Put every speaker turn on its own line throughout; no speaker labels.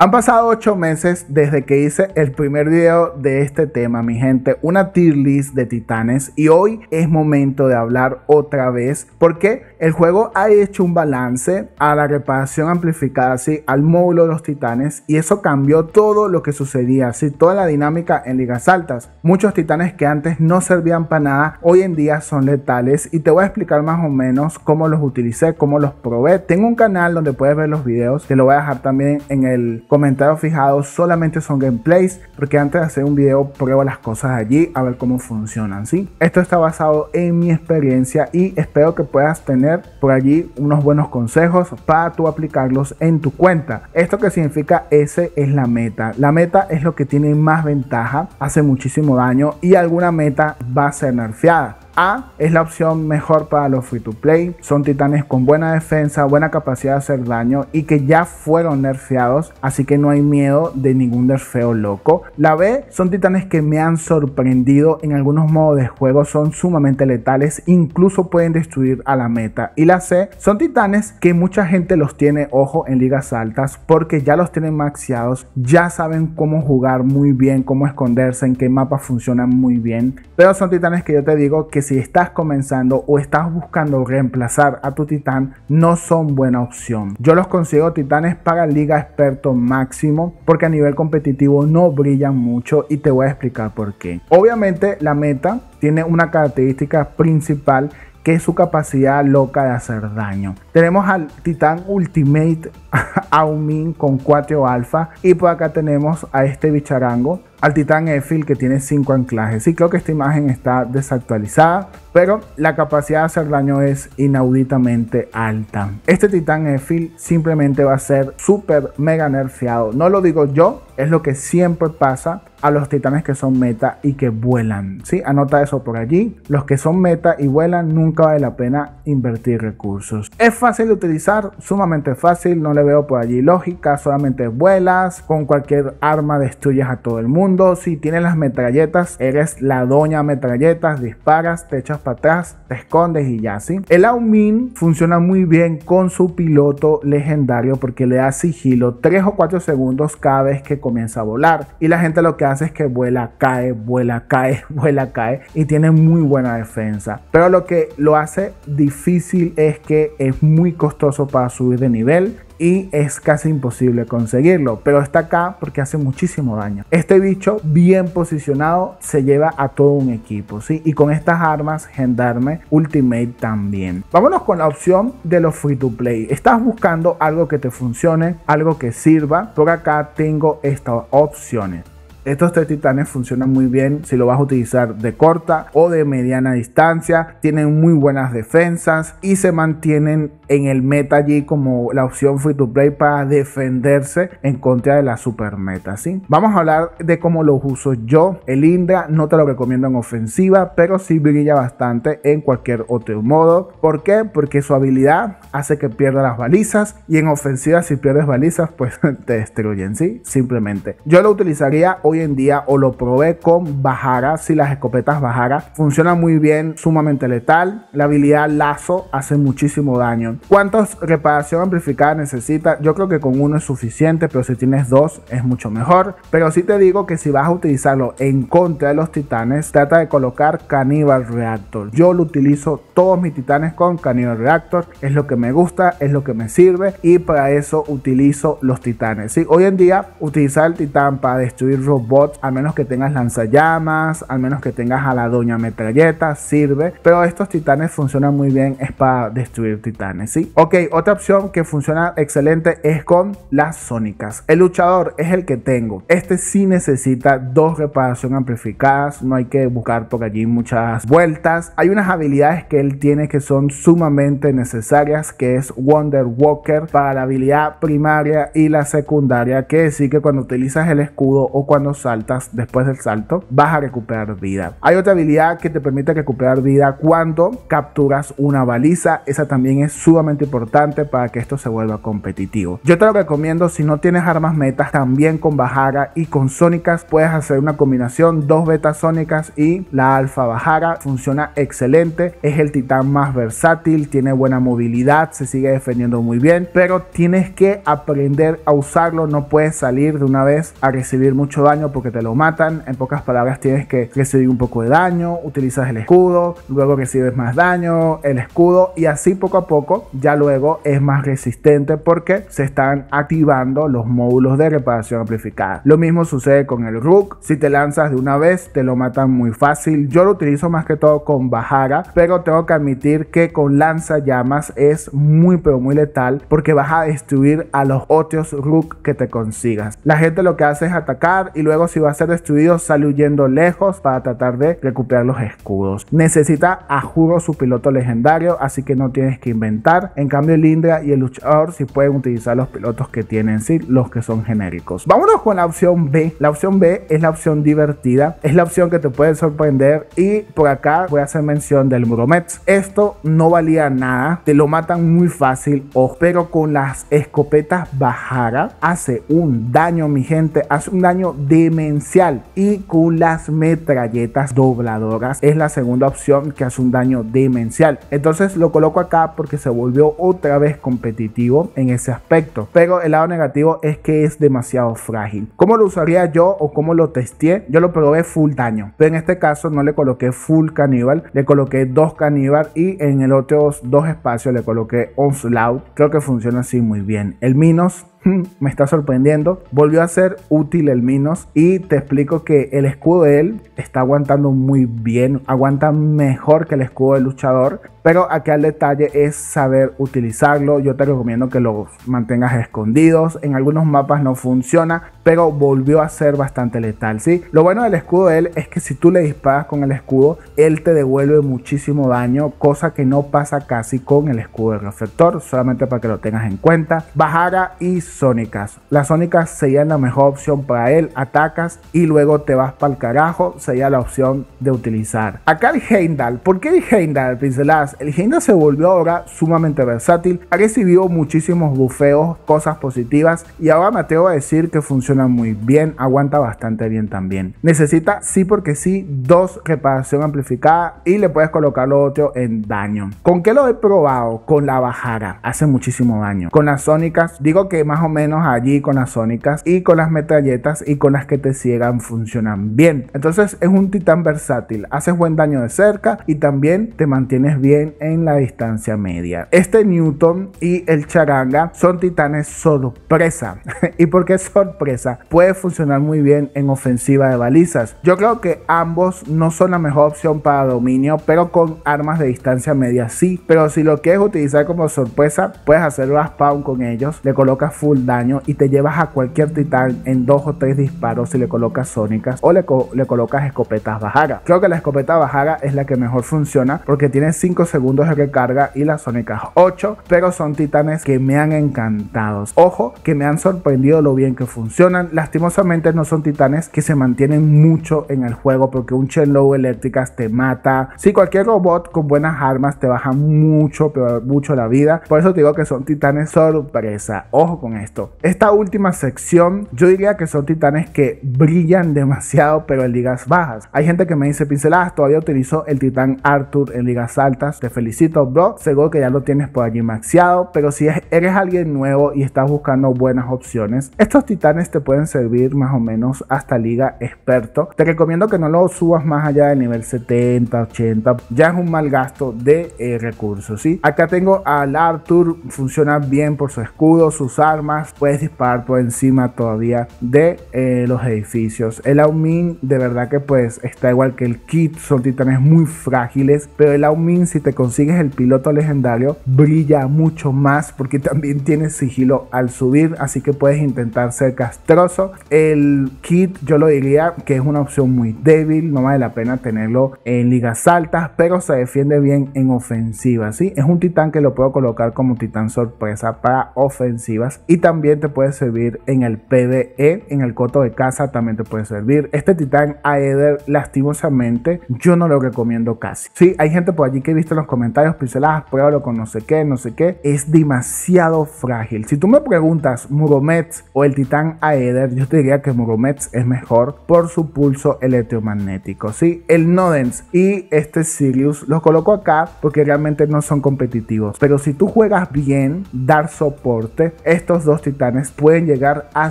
Han pasado 8 meses desde que hice el primer video de este tema, mi gente, una tier list de titanes y hoy es momento de hablar otra vez porque el juego ha hecho un balance a la reparación amplificada, ¿sí? al módulo de los titanes, y eso cambió todo lo que sucedía, ¿sí? toda la dinámica en ligas altas. Muchos titanes que antes no servían para nada, hoy en día son letales, y te voy a explicar más o menos cómo los utilicé, cómo los probé. Tengo un canal donde puedes ver los videos, te lo voy a dejar también en el comentario fijado, solamente son gameplays, porque antes de hacer un video pruebo las cosas allí, a ver cómo funcionan. ¿sí? Esto está basado en mi experiencia y espero que puedas tener por allí unos buenos consejos para tú aplicarlos en tu cuenta. Esto que significa ese es la meta. La meta es lo que tiene más ventaja, hace muchísimo daño y alguna meta va a ser nerfeada. A es la opción mejor para los free to play. Son titanes con buena defensa, buena capacidad de hacer daño y que ya fueron nerfeados, así que no hay miedo de ningún nerfeo loco. La B son titanes que me han sorprendido en algunos modos de juego, son sumamente letales, incluso pueden destruir a la meta. Y la C son titanes que mucha gente los tiene ojo en ligas altas porque ya los tienen maxeados ya saben cómo jugar muy bien, cómo esconderse, en qué mapas funcionan muy bien, pero son titanes que yo te digo que si estás comenzando o estás buscando reemplazar a tu titán, no son buena opción. Yo los consigo titanes para liga experto máximo porque a nivel competitivo no brillan mucho y te voy a explicar por qué. Obviamente la meta tiene una característica principal que es su capacidad loca de hacer daño. Tenemos al Titán Ultimate Aumin con 4 alfa y por acá tenemos a este bicharango al titán Efil que tiene 5 anclajes. Sí, creo que esta imagen está desactualizada, pero la capacidad de hacer daño es inauditamente alta. Este titán efil simplemente va a ser súper mega nerfeado. No lo digo yo, es lo que siempre pasa a los titanes que son meta y que vuelan. ¿sí? Anota eso por allí. Los que son meta y vuelan nunca vale la pena invertir recursos. Es fácil de utilizar, sumamente fácil, no le veo por allí lógica, solamente vuelas, con cualquier arma destruyes a todo el mundo si tienes las metralletas, eres la doña metralletas, disparas, te echas para atrás, te escondes y ya, ¿sí? El Aumin funciona muy bien con su piloto legendario porque le da sigilo 3 o 4 segundos cada vez que comienza a volar. Y la gente lo que hace es que vuela, cae, vuela, cae, vuela, cae y tiene muy buena defensa. Pero lo que lo hace difícil es que es muy costoso para subir de nivel y es casi imposible conseguirlo, pero está acá porque hace muchísimo daño. Este bicho bien posicionado se lleva a todo un equipo, ¿sí? Y con estas armas, Gendarme Ultimate también. Vámonos con la opción de los free to play. Estás buscando algo que te funcione, algo que sirva. Por acá tengo estas opciones. Estos tres titanes funcionan muy bien si lo vas a utilizar de corta o de mediana distancia. Tienen muy buenas defensas y se mantienen en el meta allí como la opción free to play para defenderse en contra de la super meta. ¿sí? Vamos a hablar de cómo los uso yo. El Indra no te lo recomiendo en ofensiva, pero sí brilla bastante en cualquier otro modo. ¿Por qué? Porque su habilidad hace que pierda las balizas y en ofensiva si pierdes balizas pues te destruyen, ¿sí? Simplemente. Yo lo utilizaría hoy en día o lo probé con Bajara, si las escopetas Bajara. Funciona muy bien, sumamente letal. La habilidad lazo hace muchísimo daño. ¿cuántos reparación amplificada necesita? Yo creo que con uno es suficiente, pero si tienes dos es mucho mejor. Pero si te digo que si vas a utilizarlo en contra de los titanes, trata de colocar caníbal Reactor. Yo lo utilizo todos mis titanes con caníbal Reactor. Es lo que me gusta, es lo que me sirve y para eso utilizo los titanes. ¿sí? Hoy en día utilizar el titán para destruir robots bots, al menos que tengas lanzallamas, al menos que tengas a la doña metralleta, sirve. Pero estos titanes funcionan muy bien, es para destruir titanes, ¿sí? Ok, otra opción que funciona excelente es con las sónicas. El luchador es el que tengo. Este sí necesita dos reparación amplificadas, no hay que buscar porque allí muchas vueltas. Hay unas habilidades que él tiene que son sumamente necesarias, que es Wonder Walker para la habilidad primaria y la secundaria, que sí que cuando utilizas el escudo o cuando saltas, después del salto, vas a recuperar vida. Hay otra habilidad que te permite recuperar vida cuando capturas una baliza. Esa también es sumamente importante para que esto se vuelva competitivo. Yo te lo recomiendo si no tienes armas metas, también con Bajara y con Sónicas puedes hacer una combinación, dos betas sónicas y la alfa Bajara. Funciona excelente, es el titán más versátil, tiene buena movilidad, se sigue defendiendo muy bien, pero tienes que aprender a usarlo, no puedes salir de una vez a recibir mucho daño porque te lo matan. En pocas palabras, tienes que recibir un poco de daño, utilizas el escudo, luego recibes más daño, el escudo, y así poco a poco, ya luego es más resistente porque se están activando los módulos de reparación amplificada. Lo mismo sucede con el Rook. Si te lanzas de una vez, te lo matan muy fácil. Yo lo utilizo más que todo con Bajara, pero tengo que admitir que con lanza llamas es muy, pero muy letal porque vas a destruir a los otros Rook que te consigas. La gente lo que hace es atacar y luego si va a ser destruido sale huyendo lejos para tratar de recuperar los escudos. Necesita a Juro su piloto legendario, así que no tienes que inventar. En cambio el Indra y el luchador si pueden utilizar los pilotos que tienen sí, los que son genéricos. Vámonos con la opción B. La opción B es la opción divertida, es la opción que te puede sorprender y por acá voy a hacer mención del Muromets. Esto no valía nada, te lo matan muy fácil, pero con las escopetas Bajara hace un daño mi gente, hace un daño de demencial y con las metralletas dobladoras es la segunda opción que hace un daño demencial. Entonces lo coloco acá porque se volvió otra vez competitivo en ese aspecto. Pero el lado negativo es que es demasiado frágil. ¿Cómo lo usaría yo o cómo lo testé? Yo lo probé full daño. Pero en este caso no le coloqué full caníbal, le coloqué dos caníbal y en el otros dos espacios le coloqué onslaught. Creo que funciona así muy bien. El Minos me está sorprendiendo. Volvió a ser útil el Minos y te explico que el escudo de él está aguantando muy bien, aguanta mejor que el escudo del luchador pero aquí el detalle es saber utilizarlo. Yo te recomiendo que lo mantengas escondidos. En algunos mapas no funciona, pero volvió a ser bastante letal. ¿sí? Lo bueno del escudo de él es que si tú le disparas con el escudo, él te devuelve muchísimo daño, cosa que no pasa casi con el escudo de reflector. Solamente para que lo tengas en cuenta. Bajara y Sónicas. Las Sónicas serían la mejor opción para él. Atacas y luego te vas para el carajo. Sería la opción de utilizar. Acá el Heimdall. ¿Por qué el Heimdall, pinceladas? el higiene se volvió ahora sumamente versátil, ha recibido muchísimos bufeos, cosas positivas y ahora me atrevo a decir que funciona muy bien, aguanta bastante bien también. Necesita sí porque sí dos reparación amplificada y le puedes colocar lo otro en daño. ¿Con qué lo he probado? Con la bajara, hace muchísimo daño. Con las sónicas, digo que más o menos allí con las sónicas y con las metralletas y con las que te ciegan funcionan bien. Entonces es un titán versátil, haces buen daño de cerca y también te mantienes bien en la distancia media. Este Newton y el Charanga son titanes sorpresa. ¿Y porque qué sorpresa? Puede funcionar muy bien en ofensiva de balizas. Yo creo que ambos no son la mejor opción para dominio, pero con armas de distancia media sí. Pero si lo quieres utilizar como sorpresa, puedes hacer un spawn con ellos, le colocas full daño y te llevas a cualquier titán en dos o tres disparos si le colocas sónicas o le, colocas escopetas bajara. Creo que la escopeta bajara es la que mejor funciona porque tiene cinco segundos de recarga y las Sonic 8, pero son titanes que me han encantado. Ojo, que me han sorprendido lo bien que funcionan. Lastimosamente no son titanes que se mantienen mucho en el juego porque un chelo eléctricas te mata. Si cualquier robot con buenas armas te baja mucho, pero mucho la vida. Por eso te digo que son titanes sorpresa. Ojo con esto. Esta última sección, yo diría que son titanes que brillan demasiado, pero en ligas bajas. Hay gente que me dice pinceladas, todavía utilizo el titán Arthur en ligas altas te felicito, bro. Seguro que ya lo tienes por allí maxiado, pero si eres alguien nuevo y estás buscando buenas opciones, estos titanes te pueden servir más o menos hasta liga experto. Te recomiendo que no lo subas más allá del nivel 70, 80. Ya es un mal gasto de eh, recursos, Acá tengo al Arthur. Funciona bien por su escudo, sus armas. Puedes disparar por encima todavía de eh, los edificios. El Aumin de verdad que pues está igual que el Kit. Son titanes muy frágiles, pero el Aumin si te consigues el piloto legendario, brilla mucho más porque también tiene sigilo al subir, así que puedes intentar ser castroso. El kit yo lo diría que es una opción muy débil, no vale la pena tenerlo en ligas altas, pero se defiende bien en ofensiva, ¿sí? Es un titán que lo puedo colocar como titán sorpresa para ofensivas y también te puede servir en el PvE, en el coto de casa también te puede servir. Este titán eder lastimosamente yo no lo recomiendo casi. si hay gente por allí que he visto los comentarios, pinceladas, pruébalo con no sé qué, no sé qué, es demasiado frágil. Si tú me preguntas Muromets o el Titán Aether, yo te diría que Muromets es mejor por su pulso electromagnético, ¿sí? El Nodens y este Sirius los coloco acá porque realmente no son competitivos, pero si tú juegas bien, dar soporte, estos dos titanes pueden llegar a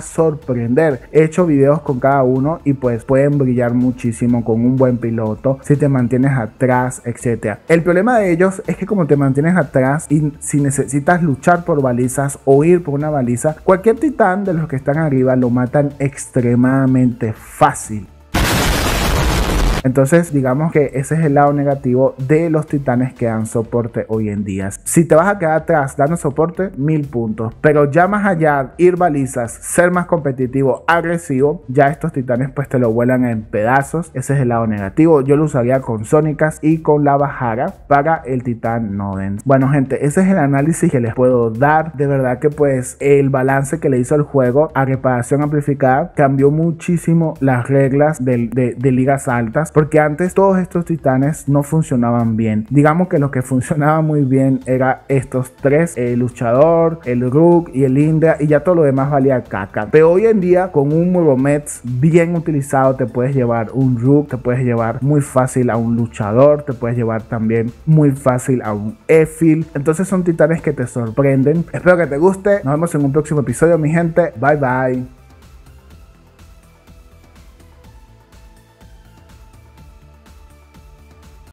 sorprender. He hecho videos con cada uno y pues pueden brillar muchísimo con un buen piloto si te mantienes atrás, etcétera. El problema de ellos es que como te mantienes atrás y si necesitas luchar por balizas o ir por una baliza, cualquier titán de los que están arriba lo matan extremadamente fácil. Entonces, digamos que ese es el lado negativo de los titanes que dan soporte hoy en día. Si te vas a quedar atrás dando soporte, mil puntos. Pero ya más allá, ir balizas, ser más competitivo, agresivo, ya estos titanes pues te lo vuelan en pedazos. Ese es el lado negativo. Yo lo usaría con Sónicas y con la Bajara para el titán Noden. Bueno, gente, ese es el análisis que les puedo dar. De verdad que pues el balance que le hizo el juego a reparación amplificada cambió muchísimo las reglas de ligas altas porque antes todos estos titanes no funcionaban bien. Digamos que lo que funcionaba muy bien era estos tres, el luchador, el Rook y el Indra y ya todo lo demás valía caca. Pero hoy en día con un Muromets bien utilizado te puedes llevar un Rook, te puedes llevar muy fácil a un luchador, te puedes llevar también muy fácil a un Efil Entonces son titanes que te sorprenden. Espero que te guste. Nos vemos en un próximo episodio, mi gente. Bye bye.